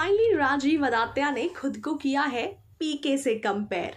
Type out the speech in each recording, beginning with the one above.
finally Rajiv अदात्या ने खुद को किया है पीके से कंपेयर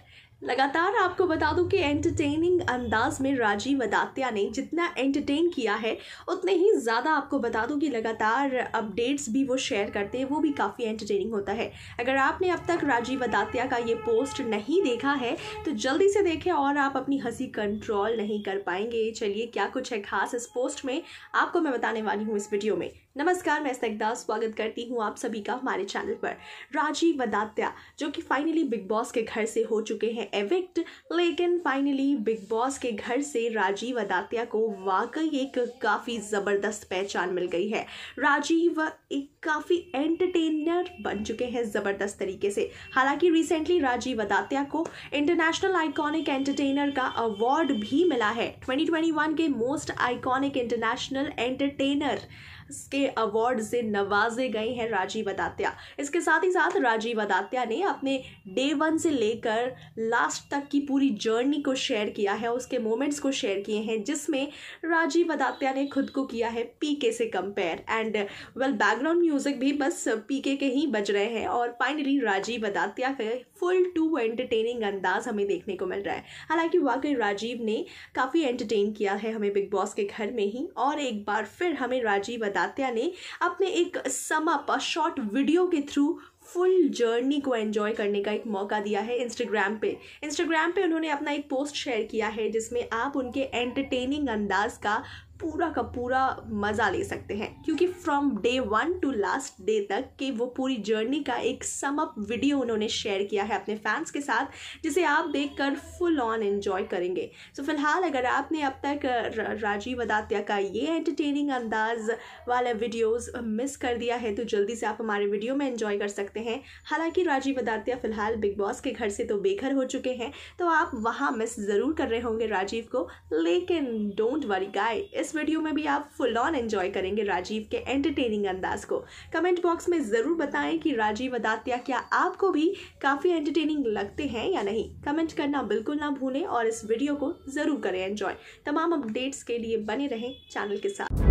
लगातार आपको बता दूं कि एंटरटेनिंग अंदाज में राजीव अदात्या ने जितना एंटरटेन किया है उतने ही ज़्यादा आपको बता दूं कि लगातार अपडेट्स भी वो शेयर करते हैं वो भी काफ़ी एंटरटेनिंग होता है अगर आपने अब तक राजीव अदात्या का ये पोस्ट नहीं देखा है तो जल्दी से देखें और आप अपनी हंसी कंट्रोल नहीं कर पाएंगे चलिए क्या कुछ है खास इस पोस्ट में आपको मैं बताने वाली हूँ इस वीडियो में नमस्कार मैं स्नेगदा स्वागत करती हूँ आप सभी का हमारे चैनल पर राजीव वदात्या जो कि फाइनली बिग बॉस के घर से हो चुके हैं एविक्ट लेकिन फाइनली बिग बॉस के घर से राजीव वदात्या को वाकई एक काफ़ी ज़बरदस्त पहचान मिल गई है राजीव एक काफ़ी एंटरटेनर बन चुके हैं ज़बरदस्त तरीके से हालांकि रिसेंटली राजीव वदात्या को इंटरनेशनल आइकॉनिक एंटरटेनर का अवार्ड भी मिला है ट्वेंटी के मोस्ट आइकॉनिक इंटरनेशनल एंटरटेनर के के अवार्ड से नवाजे गए हैं राजीव अदात्या इसके साथ ही साथ राजीव अदात्या ने अपने डे वन से लेकर लास्ट तक की पूरी जर्नी को शेयर किया है उसके मोमेंट्स को शेयर किए हैं जिसमें राजीव अदात्या ने खुद को किया है पीके से compare and well background music भी बस पीके के ही बज रहे हैं और फाइनली राजीव अदात्या के फुल टू एंटरटेनिंग अंदाज हमें देखने को मिल रहा है हालांकि वाकई राजीव ने काफ़ी एंटरटेन किया है हमें बिग बॉस के घर में ही और एक बार फिर हमें राजीव अदात्या ने अपने एक समअप और शॉर्ट वीडियो के थ्रू फुल जर्नी को एंजॉय करने का एक मौका दिया है इंस्टाग्राम पे इंस्टाग्राम पे उन्होंने अपना एक पोस्ट शेयर किया है जिसमें आप उनके एंटरटेनिंग अंदाज का पूरा का पूरा मज़ा ले सकते हैं क्योंकि from day one to last day तक के वो पूरी जर्नी का एक सम अप वीडियो उन्होंने शेयर किया है अपने फैंस के साथ जिसे आप देखकर फुल ऑन एंजॉय करेंगे सो so, फिलहाल अगर आपने अब तक राजीव अदात्या का ये एंटरटेनिंग अंदाज वाला वीडियोस मिस कर दिया है तो जल्दी से आप हमारे वीडियो में इन्जॉय कर सकते सकते हैं हालांकि राजीव अदारतिया फिलहाल बिग बॉस के घर से तो बेघर हो चुके हैं तो आप वहाँ मिस ज़रूर कर रहे होंगे राजीव को लेकिन डोंट वरी गाय इस वीडियो में भी आप फुल ऑन एंजॉय करेंगे राजीव के एंटरटेनिंग अंदाज को कमेंट बॉक्स में ज़रूर बताएं कि राजीव अदात्या क्या आपको भी काफ़ी एंटरटेनिंग लगते हैं या नहीं कमेंट करना बिल्कुल ना भूलें और इस वीडियो को ज़रूर करें एंजॉय तमाम अपडेट्स के लिए बने रहें चैनल के साथ